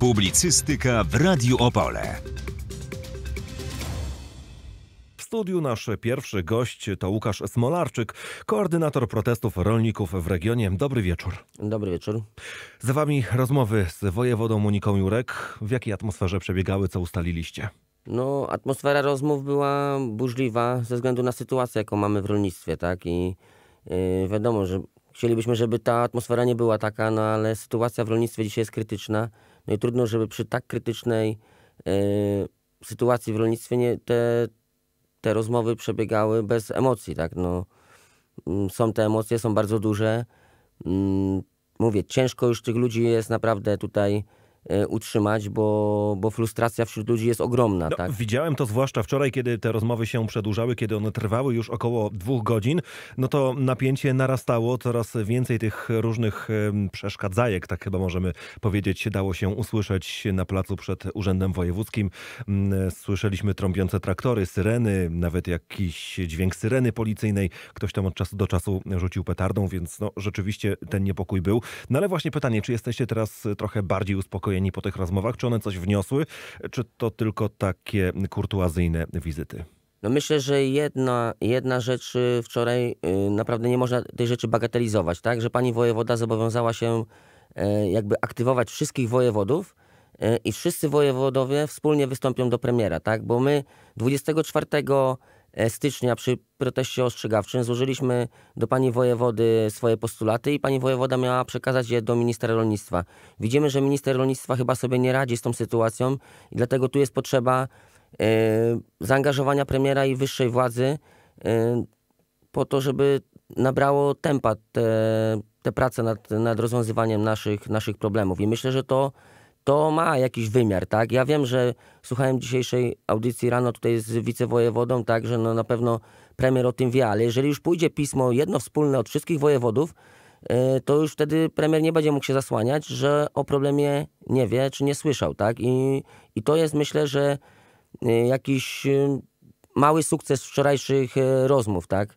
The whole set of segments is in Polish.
Publicystyka w Radiu Opole. W studiu nasz pierwszy gość to Łukasz Smolarczyk, koordynator protestów rolników w regionie. Dobry wieczór. Dobry wieczór. Za wami rozmowy z wojewodą Moniką Jurek. W jakiej atmosferze przebiegały, co ustaliliście? No, atmosfera rozmów była burzliwa ze względu na sytuację, jaką mamy w rolnictwie, tak? I yy, wiadomo, że chcielibyśmy, żeby ta atmosfera nie była taka, no ale sytuacja w rolnictwie dzisiaj jest krytyczna. No i trudno, żeby przy tak krytycznej e, sytuacji w rolnictwie nie, te, te rozmowy przebiegały bez emocji, tak? No, mm, są te emocje, są bardzo duże. Mm, mówię, ciężko już tych ludzi jest naprawdę tutaj E, utrzymać, bo, bo frustracja wśród ludzi jest ogromna. No, tak? Widziałem to zwłaszcza wczoraj, kiedy te rozmowy się przedłużały, kiedy one trwały już około dwóch godzin, no to napięcie narastało, coraz więcej tych różnych przeszkadzajek, tak chyba możemy powiedzieć, dało się usłyszeć na placu przed Urzędem Wojewódzkim. Mm, słyszeliśmy trąbiące traktory, syreny, nawet jakiś dźwięk syreny policyjnej. Ktoś tam od czasu do czasu rzucił petardą, więc no, rzeczywiście ten niepokój był. No ale właśnie pytanie, czy jesteście teraz trochę bardziej uspokojeni uspokojeni po tych rozmowach? Czy one coś wniosły, czy to tylko takie kurtuazyjne wizyty? No myślę, że jedna, jedna rzecz y, wczoraj, y, naprawdę nie można tej rzeczy bagatelizować, tak? Że pani wojewoda zobowiązała się e, jakby aktywować wszystkich wojewodów e, i wszyscy wojewodowie wspólnie wystąpią do premiera, tak? Bo my 24 E, stycznia przy proteście ostrzegawczym złożyliśmy do pani wojewody swoje postulaty i pani wojewoda miała przekazać je do ministra rolnictwa. Widzimy, że minister rolnictwa chyba sobie nie radzi z tą sytuacją i dlatego tu jest potrzeba e, zaangażowania premiera i wyższej władzy e, po to, żeby nabrało tempa te, te prace nad, nad rozwiązywaniem naszych, naszych problemów. I myślę, że to to ma jakiś wymiar, tak? Ja wiem, że słuchałem dzisiejszej audycji rano tutaj z wicewojewodą, tak, że no na pewno premier o tym wie, ale jeżeli już pójdzie pismo jedno wspólne od wszystkich wojewodów, e, to już wtedy premier nie będzie mógł się zasłaniać, że o problemie nie wie czy nie słyszał, tak? I, i to jest myślę, że e, jakiś e, mały sukces wczorajszych rozmów, tak?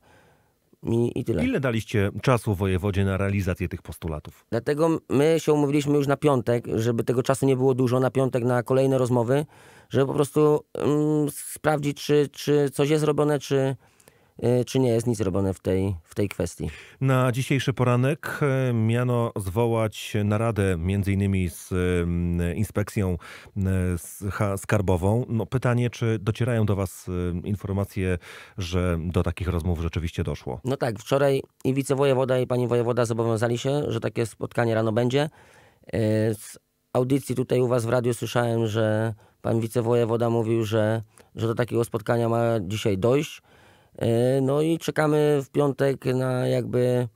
I, I, tyle. Ile daliście czasu wojewodzie na realizację tych postulatów? Dlatego my się umówiliśmy już na piątek, żeby tego czasu nie było dużo, na piątek na kolejne rozmowy, żeby po prostu mm, sprawdzić, czy, czy coś jest zrobione, czy, E, czy nie jest nic robione w tej, w tej kwestii. Na dzisiejszy poranek e, miano zwołać naradę innymi z e, inspekcją skarbową. No pytanie, czy docierają do Was informacje, że do takich rozmów rzeczywiście doszło? No tak, wczoraj i wicewojewoda i pani wojewoda zobowiązali się, że takie spotkanie rano będzie. Z audycji tutaj u Was w radiu słyszałem, że pan wicewojewoda mówił, że, że do takiego spotkania ma dzisiaj dojść E, no i czekamy w piątek na jakby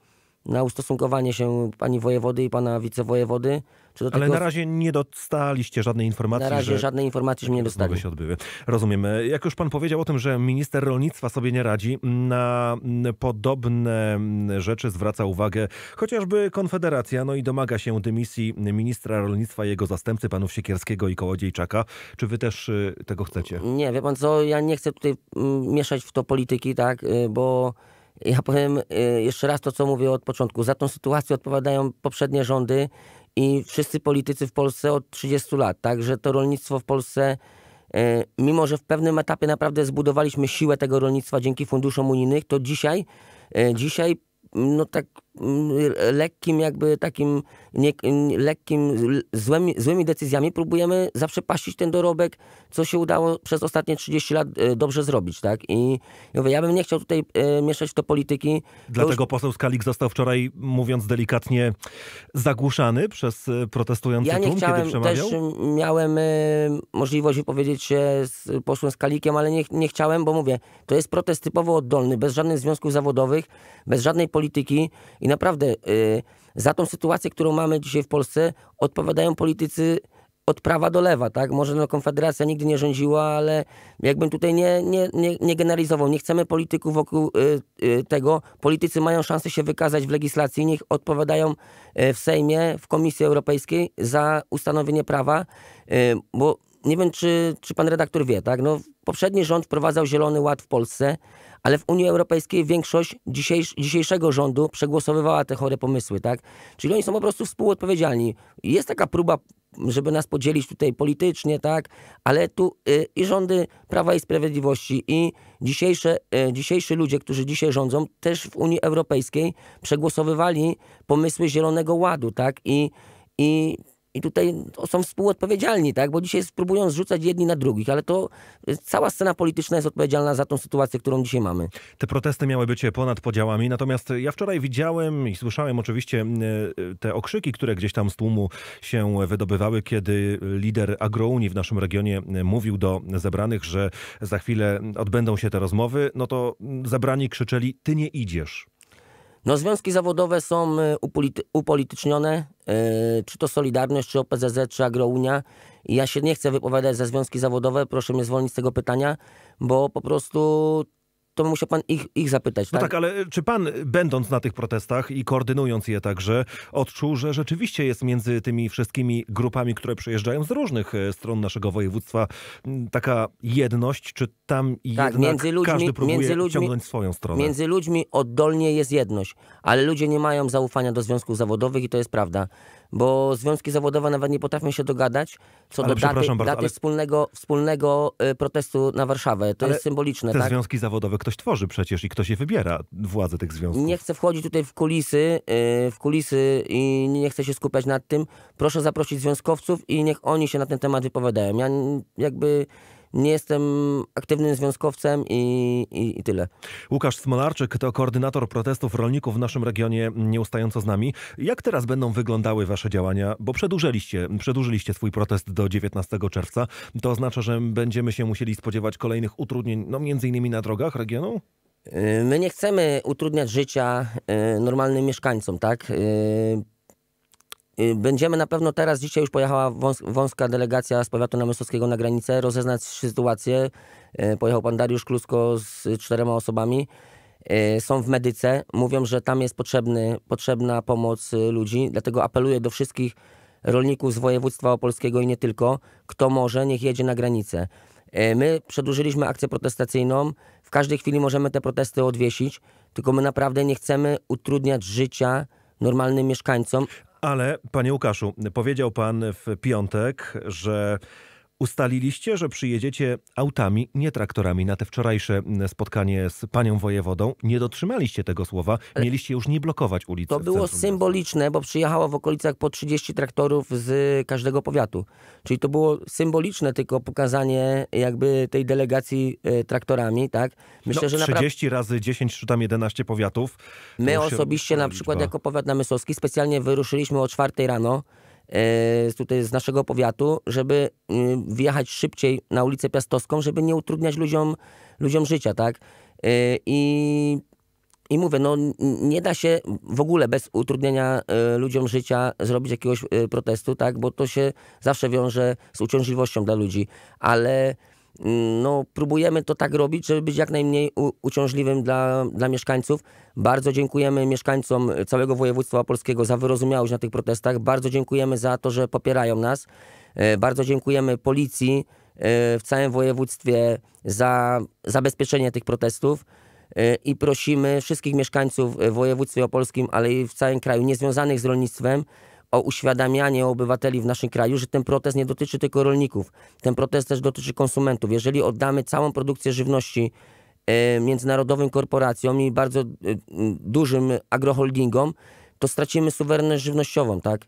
na ustosunkowanie się pani wojewody i pana wicewojewody. Ale tego... na razie nie dostaliście żadnej informacji. Na razie że... żadnej informacji nie dostali. się odbyły. Rozumiem. Jak już pan powiedział o tym, że minister rolnictwa sobie nie radzi, na podobne rzeczy zwraca uwagę chociażby Konfederacja, no i domaga się dymisji ministra rolnictwa i jego zastępcy, panów Siekierskiego i Kołodziejczaka. Czy wy też y, tego chcecie? Nie, wie pan co, ja nie chcę tutaj mm, mieszać w to polityki, tak, y, bo ja powiem y, jeszcze raz to, co mówię od początku. Za tą sytuację odpowiadają poprzednie rządy i wszyscy politycy w Polsce od 30 lat. Także to rolnictwo w Polsce, y, mimo że w pewnym etapie naprawdę zbudowaliśmy siłę tego rolnictwa dzięki funduszom unijnych, to dzisiaj, y, dzisiaj no tak lekkim jakby takim nie, lekkim, złymi, złymi decyzjami próbujemy zaprzepaścić ten dorobek, co się udało przez ostatnie 30 lat e, dobrze zrobić, tak? I ja, mówię, ja bym nie chciał tutaj e, mieszać w to polityki. Dlatego już... poseł Skalik został wczoraj, mówiąc delikatnie, zagłuszany przez e, protestujący ja nie tłum, chciałem, kiedy przemawiał? też miałem możliwość wypowiedzieć się z posłem Skalikiem, ale nie, nie chciałem, bo mówię, to jest protest typowo oddolny, bez żadnych związków zawodowych, bez żadnej polityki i naprawdę y, za tą sytuację, którą mamy dzisiaj w Polsce, odpowiadają politycy od prawa do lewa, tak? Może no, Konfederacja nigdy nie rządziła, ale jakbym tutaj nie, nie, nie, nie generalizował. Nie chcemy polityków wokół y, y, tego. Politycy mają szansę się wykazać w legislacji, niech odpowiadają y, w Sejmie, w Komisji Europejskiej za ustanowienie prawa, y, bo nie wiem, czy, czy pan redaktor wie, tak? No, poprzedni rząd wprowadzał Zielony Ład w Polsce, ale w Unii Europejskiej większość dzisiejsz, dzisiejszego rządu przegłosowywała te chore pomysły, tak? Czyli oni są po prostu współodpowiedzialni. Jest taka próba żeby nas podzielić tutaj politycznie, tak, ale tu y, i rządy Prawa i Sprawiedliwości i dzisiejsze, y, dzisiejsi ludzie, którzy dzisiaj rządzą, też w Unii Europejskiej przegłosowywali pomysły Zielonego Ładu, tak, i, i i tutaj są współodpowiedzialni, tak? bo dzisiaj spróbują zrzucać jedni na drugich, ale to cała scena polityczna jest odpowiedzialna za tą sytuację, którą dzisiaj mamy. Te protesty miały być ponad podziałami, natomiast ja wczoraj widziałem i słyszałem oczywiście e, te okrzyki, które gdzieś tam z tłumu się wydobywały, kiedy lider Agrouni w naszym regionie e, mówił do zebranych, że za chwilę odbędą się te rozmowy, no to zebrani krzyczeli, ty nie idziesz. No związki zawodowe są y, upolity upolitycznione, yy, czy to Solidarność, czy OPZZ, czy Agrounia. I ja się nie chcę wypowiadać za związki zawodowe, proszę mnie zwolnić z tego pytania, bo po prostu to musiał pan ich, ich zapytać. No tak? tak? ale czy pan, będąc na tych protestach i koordynując je także, odczuł, że rzeczywiście jest między tymi wszystkimi grupami, które przyjeżdżają z różnych e, stron naszego województwa, taka jedność? Czy tam tak, między ludźmi, każdy próbuje między ludźmi, ciągnąć swoją stronę? Między ludźmi oddolnie jest jedność, ale ludzie nie mają zaufania do związków zawodowych i to jest prawda bo związki zawodowe nawet nie potrafią się dogadać co ale do daty, bardzo, daty ale... wspólnego, wspólnego y, protestu na Warszawę. To ale jest symboliczne. Te tak? związki zawodowe ktoś tworzy przecież i ktoś je wybiera, władzę tych związków. Nie chcę wchodzić tutaj w kulisy, y, w kulisy i nie chcę się skupiać nad tym. Proszę zaprosić związkowców i niech oni się na ten temat wypowiadają. Ja jakby nie jestem aktywnym związkowcem i, i, i, tyle. Łukasz Smolarczyk to koordynator protestów rolników w naszym regionie, nieustająco z nami. Jak teraz będą wyglądały wasze działania? Bo przedłużyliście, przedłużyliście swój protest do 19 czerwca. To oznacza, że będziemy się musieli spodziewać kolejnych utrudnień, no między innymi na drogach regionu? Y, my nie chcemy utrudniać życia y, normalnym mieszkańcom, tak? Y, Y, będziemy na pewno teraz, dzisiaj już pojechała wąska delegacja z powiatu namysłowskiego na granicę, rozeznać sytuację. Y, pojechał pan Dariusz Klusko z czterema osobami. Y, są w medyce, mówią, że tam jest potrzebny, potrzebna pomoc ludzi, dlatego apeluję do wszystkich rolników z województwa opolskiego i nie tylko, kto może, niech jedzie na granicę. My przedłużyliśmy akcję protestacyjną. W każdej chwili możemy te protesty odwiesić, tylko my naprawdę nie chcemy utrudniać życia normalnym mieszkańcom. Ale, panie Łukaszu, powiedział pan w piątek, że Ustaliliście, że przyjedziecie autami, nie traktorami na te wczorajsze mm, spotkanie z panią wojewodą. Nie dotrzymaliście tego słowa. Mieliście już nie blokować ulicy. To było symboliczne, bo przyjechało w okolicach po 30 traktorów z każdego powiatu. Czyli to było symboliczne tylko pokazanie jakby tej delegacji e, traktorami, tak? Myślę, no, że naprawdę... 30 razy 10 czy tam 11 powiatów. My osobiście na przykład liczba. jako powiat namysłowski specjalnie wyruszyliśmy o 4 rano. E, tutaj z naszego powiatu, żeby y, wjechać szybciej na ulicę Piastowską, żeby nie utrudniać ludziom, ludziom życia, tak? E, I, I mówię, no nie da się w ogóle bez utrudnienia e, ludziom życia zrobić jakiegoś protestu, tak? Bo to się zawsze wiąże z uciążliwością dla ludzi, ale no, próbujemy to tak robić, żeby być jak najmniej uciążliwym dla, dla mieszkańców. Bardzo dziękujemy mieszkańcom całego województwa polskiego za wyrozumiałość na tych protestach. Bardzo dziękujemy za to, że popierają nas. E, bardzo dziękujemy policji e, w całym województwie za zabezpieczenie tych protestów e, i prosimy wszystkich mieszkańców w województwie opolskim, ale i w całym kraju, niezwiązanych z rolnictwem, o uświadamianie obywateli w naszym kraju, że ten protest nie dotyczy tylko rolników. Ten protest też dotyczy konsumentów. Jeżeli oddamy całą produkcję żywności e, międzynarodowym korporacjom i bardzo e, dużym agroholdingom, to stracimy suwerenność żywnościową, tak?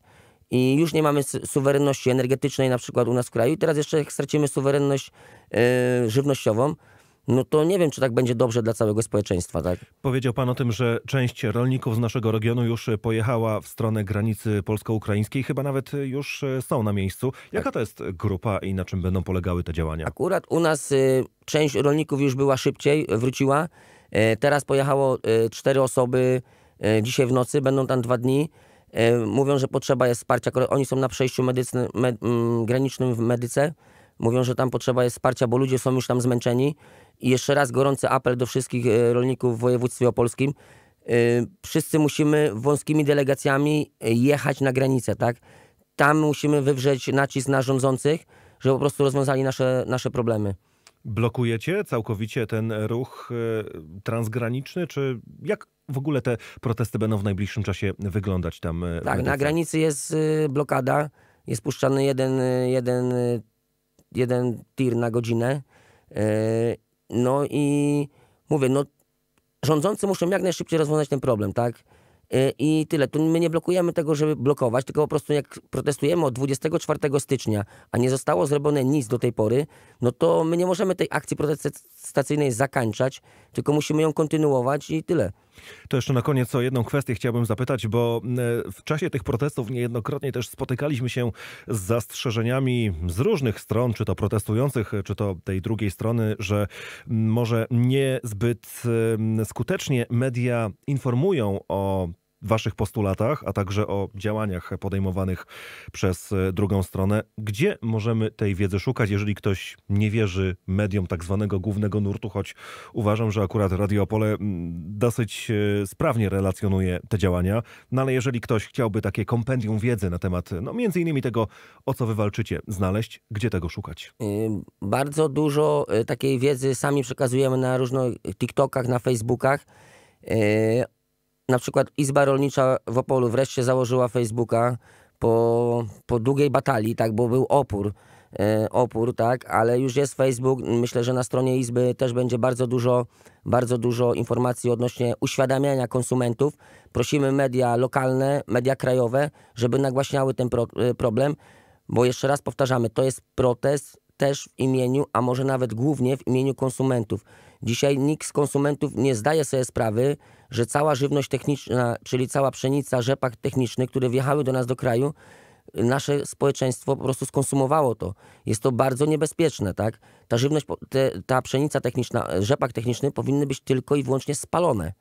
I już nie mamy suwerenności energetycznej na przykład u nas w kraju i teraz jeszcze stracimy suwerenność e, żywnościową no to nie wiem, czy tak będzie dobrze dla całego społeczeństwa. Tak? Powiedział pan o tym, że część rolników z naszego regionu już pojechała w stronę granicy polsko-ukraińskiej, chyba nawet już e, są na miejscu. Tak. Jaka tak. to jest grupa i na czym będą polegały te działania? Akurat u nas y, część rolników już była szybciej, wróciła. Y, teraz pojechało e, cztery osoby dzisiaj w nocy, będą tam dwa dni. Mówią, że potrzeba jest wsparcia. Oni są na przejściu med, mm, granicznym w Medyce. Mówią, że tam potrzeba jest wsparcia, bo ludzie są już tam zmęczeni. I jeszcze raz gorący apel do wszystkich e, rolników w województwie opolskim. E, wszyscy musimy wąskimi delegacjami e, jechać na granicę, tak? Tam musimy wywrzeć nacisk na rządzących, żeby po prostu rozwiązali nasze, nasze problemy. Blokujecie całkowicie ten ruch transgraniczny, czy jak w ogóle te protesty będą w najbliższym czasie wyglądać tam? Tak, na granicy jest blokada, jest puszczany jeden, jeden, jeden tir na godzinę no i mówię, no rządzący muszą jak najszybciej rozwiązać ten problem, tak? Y, I tyle. Tu my nie blokujemy tego, żeby blokować, tylko po prostu jak protestujemy od 24 stycznia, a nie zostało zrobione nic do tej pory, no to my nie możemy tej akcji protestacyjnej zakańczać, tylko musimy ją kontynuować i tyle. To jeszcze na koniec o jedną kwestię chciałbym zapytać, bo e, w czasie tych protestów niejednokrotnie też spotykaliśmy się z zastrzeżeniami z różnych stron, czy to protestujących, czy to tej drugiej strony, że może niezbyt skutecznie media informują o waszych postulatach, a także o działaniach podejmowanych przez e, drugą stronę. Gdzie możemy tej wiedzy szukać, jeżeli ktoś nie wierzy mediom tak zwanego głównego nurtu, choć uważam, że akurat Radiopole dosyć e, sprawnie relacjonuje te działania, no ale jeżeli ktoś chciałby takie kompendium wiedzy na temat, no między innymi tego, o co wy walczycie, znaleźć, gdzie tego szukać? Y, bardzo dużo e, takiej wiedzy sami przekazujemy na różnych TikTokach, na Facebookach y, na przykład Izba Rolnicza w Opolu wreszcie założyła Facebooka po, po długiej batalii, tak, bo był opór, e, opór, tak, ale już jest Facebook, myślę, że na stronie Izby też będzie bardzo dużo, bardzo dużo informacji odnośnie uświadamiania konsumentów. Prosimy media lokalne, media krajowe, żeby nagłaśniały ten pro, e, problem, bo jeszcze raz powtarzamy, to jest protest też w imieniu, a może nawet głównie w imieniu konsumentów. Dzisiaj nikt z konsumentów nie zdaje sobie sprawy, że cała żywność techniczna, czyli cała pszenica, rzepak techniczny, które wjechały do nas do kraju, nasze społeczeństwo po prostu skonsumowało to. Jest to bardzo niebezpieczne, tak? Ta żywność, te, ta pszenica techniczna, rzepak techniczny powinny być tylko i wyłącznie spalone.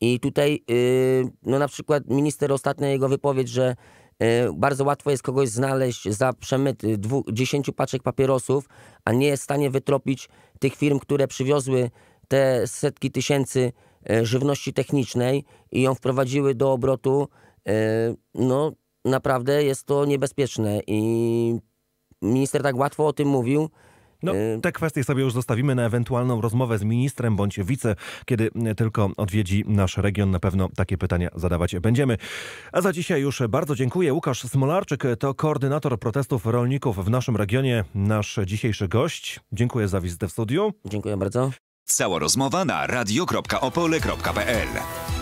I tutaj, yy, no na przykład minister ostatnia jego wypowiedź, że y, bardzo łatwo jest kogoś znaleźć za przemyt 10 paczek papierosów, a nie jest w stanie wytropić tych firm, które przywiozły te setki tysięcy E, żywności technicznej i ją wprowadziły do obrotu, e, no naprawdę jest to niebezpieczne i minister tak łatwo o tym mówił, no, e, te kwestie sobie już zostawimy na ewentualną rozmowę z ministrem bądź wice, kiedy tylko odwiedzi nasz region. Na pewno takie pytania zadawać będziemy. A za dzisiaj już bardzo dziękuję. Łukasz Smolarczyk to koordynator protestów rolników w naszym regionie, nasz dzisiejszy gość. Dziękuję za wizytę w studiu. Dziękuję bardzo. Cała rozmowa na radio.opole.pl